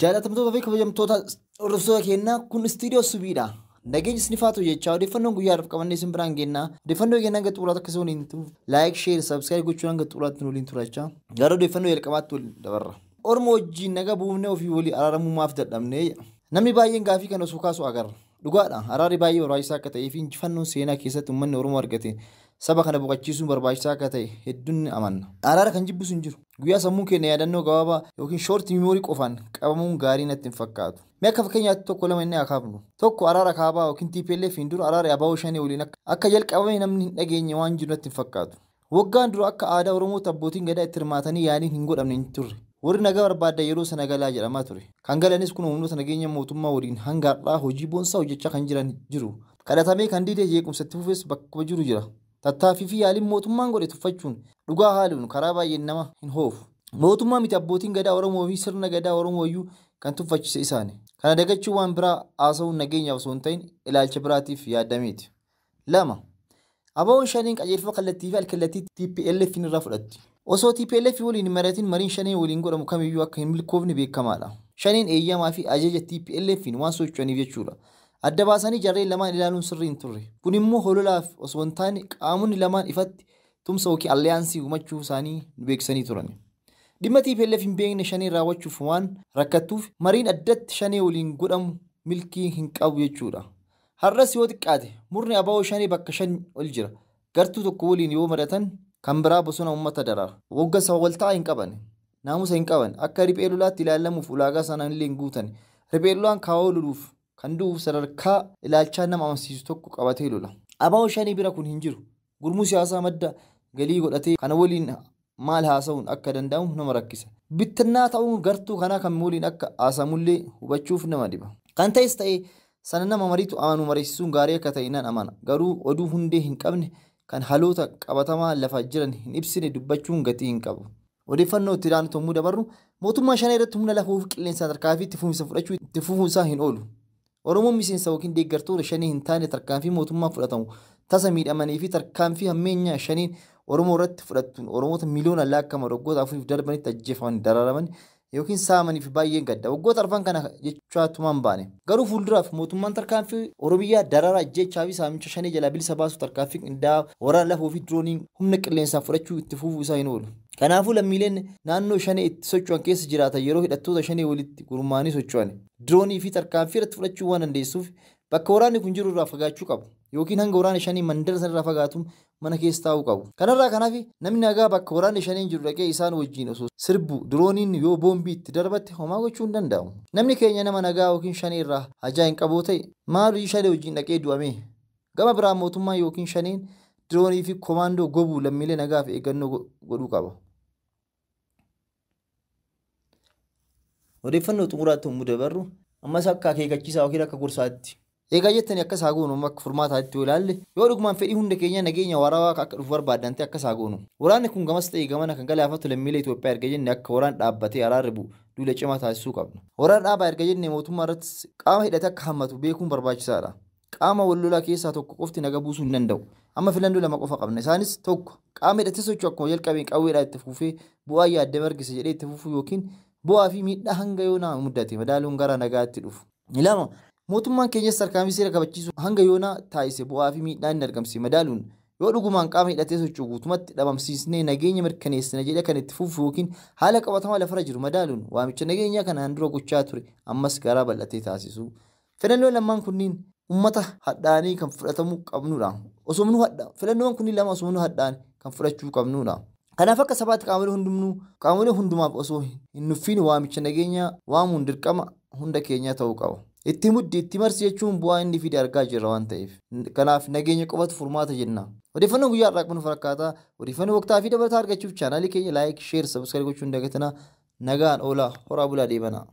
Jaallatamtoota fi kabajamtoota hordoftoota kennaa kun istiidiyoo subiidha. Nageenya isinifaatu jechaa odeeffannoon guyyaadhaaf qabannee isin biraan kennaa. Odeeffannoo kennaa gadi xuraatu akkasuma waliin tuuf laayik, gadi waliin turachaa. Gara odeeffannoo jalqabaatti dabarra. naga buufnee ofii walii araaramummaaf dadhabnee namni baay'een gaafii kan osoo kaasu agarra. Dhugaadha. Araarri baay'ee barbaachisaa akka ta'ee fi injifannoon seenaa keessatti ormo argate. saba kana boqochiisuun barbaachisaa akka ta'e hedduun amanna. Araara kan jibbisu hin jiru. Guyyaa sammuu keenya yaadannoo gabaabaa yookiin shoortii miimoorii qofaan qabamuun gaarii natti hin fakkaatu. Mee akka fakkeenyaatti tokko lama inni Tokko araara kaabaa hin dura araara abaaboo shanii waliin akka jalqabame namni hin dhageenye waan jiru natti hin fakkaatu. Waggaan dura akka aadaa Oromoo abbootiin gadaa itti hirmaatanii yaaniin hin godhamne hin turre. Warri nagaa barbaadda yeroo sana galaa jedhamaa ture. Kan galanis kun humnoota nageenya mootummaa waliin Tattaaffii fi yaaliin mootummaan godhe tuffachuun dhugaa haaluun karaa baay'een nama hin hoofu. Mootummaa miti abbootiin gadaa Oromoo sirna gadaa Oromooyyuu kan tuffachise isaani. Kana dagachuu waan biraa haasa'uun nageenyaaf osoo hin ta'in ilaalcha biraatiif yaadameeti. Lama. Ababoon shaniin qajeelfama kallattii fi alkallattii TPLF irraa fudhatti. Osoo TPLF waliin hin maratin mariin shaniin waliin godhamu kamiyyuu akka hin milkoofne beekamaadha. Shaniin eeyyamaa ajajaa ajaja TPLF waan socho'aniif jechuudha. Adda baasanii jarreen lamaan ilaaluun sirrii hin turre. Kun immoo hololaaf osoo hin taane qaamonni lamaan ifatti tumsa yookiin alliyaansii uumachuu isaanii beeksanii turani Dhimma TPLF hin beekne shanee raawwachuuf waan rakkattuuf mariin addatti shanee waliin godhamu milkii hin qabu jechuudha. Har'as yoo xiqqaate murni abaa'oo shanee bakka shan ol jira. Gartuu tokko waliin yoo madatan kan biraa bosona uummata daraara. Wagga sawwaltaa hin qaban. Naamusa hin qaban. Akka riphee ilaalamuuf ulaagaa sanaan illee hin guutan. Riphee lolaan kan du'uuf sadarkaa ilaalchaa nama amansiisu tokko qabatee lola. Abaaboon shanii bira kun hin jiru. Gurmuu siyaasaa madda galii godhatee kana waliin maal haasa'uun akka danda'amu nama rakkisa. Bittinnaa ta'uun gartuu kanaa kan waliin akka haasamullee hubachuuf nama dhiba. Kan ta'es ta'ee sana nama mariitu amanu mariisisuun gaarii akka ta'e nan amana. Garuu oduu hundee hin qabne kan haloota qabatamaa lafa jiran hin ibsine dubbachuun gatii hin qabu. Odeeffannoo itti daanu yommuu dabarru mootummaa shanee irratti humna lafuu fi tarkaafii itti fufinsa fudhachuu Oromoon miseensa yookiin shanii hin taane tarkaanfii mootummaa fudhatamu. Tasa miidhamanii fi tarkaanfii hammeenyaa shaniin Oromoo irratti fudhattuun Oromoota miliyoona lakkama waggoota afuriif darbanitti ajjeefaman yookiin saamaniif baay'een gadda. Waggoota kana baane. Garuu fuulduraaf mootummaan tarkaanfii Oromiyaa darara ajjeechaa fi saamicha shanii jalaa bilisa baasu tarkaanfii qindaa'aa waraana lafoo fi humna qilleensaan fudhachuu itti isaa hin oolu. Kanaafuu lammiileen naannoo shanee itti socho'an keessa jiraatan yeroo hidhattoota shanii walitti gurmaanii socho'an diroonii fi tarkaanfii irratti fudhachuu waan dandeessuuf bakka kun jiru irraa fagaachuu qabu yookiin hanga mandara sanarraa fagaatuun mana keessa taa'uu qabu. Kanarraa kanaaf namni nagaa bakka waraanni shaniin jiru dhaqee isaan wajjin osoo sirbu dirooniin yoo boombii itti darbate homaa gochuu hin Namni keenya nama nagaa yookiin shanii irraa hajaa hin qaboo ta'e maalii dhaqee du'ame gama biraa mootummaan yookiin gobuu nagaaf odeeffannoo xumuraatti yommuu dabarru ammas akka akeekkachiisaa yookiin akka gorsaatti. Eegaa jettanii akka isaa goonu amma furmaataatti yoo ilaalle yoo dhugumaan fedhii hunda keenya nageenya waraabaa akka dhufu barbaadan akka isaa goonu. Waraanni kun gamas ta'ee gamana kan galaafatu lammiilee Itoophiyaa erga jenne akka dhaabbatee duula cimaa dhaabaa erga mootummaa qaama akka hammatu beekuun barbaachisaadha. Qaama keessaa tokko qofti danda'u. Amma lama qofa qabna. fufee bu'aa fufuu yookiin bu'aa fi miidhaa hanga yoo naa muddate madaaluun gara nagaatti dhufu. Lama mootummaan keenya sarkaamii seera kabachiisu hanga yoo naa taasise bu'aa fi miidhaa hin argamse madaaluun yoo dhugumaan qaama hidhatee socho'u guutumatti dhabamsiisnee nageenya mirkaneessina jedhee kan itti fufu yookiin haala qabatamaa lafarra jiru madaaluun waamicha nageenyaa kanaan dura gochaa ture ammas gara bal'atee taasisu. Filannoon lamaan kunniin uummata hadhaanii kan fudhatamuu qabnudha. Osoo filannoon kunniin lama osoo hadhaan kan fudhachuu qabnudha. Kanaaf akka sabaatti qaamolee hundumaaf osoo hin nuffiin waamicha nageenya waamuun dirqama hunda keenyaa ta'uu qaba. Itti muddi itti marsi jechuun bu'aa inni fide argaa jirra waan ta'eef. Kanaaf nageenya qofatu furmaata jenna. Odeeffannoo guyyaa har'aa kun fakkaataa odeeffannoo waqtaa fi dabalataa argachuuf chaanaalii keenya laayik, sheer, sabiskaraayib gochuun dagatina nagaan oola. Horaa bulaa deebana.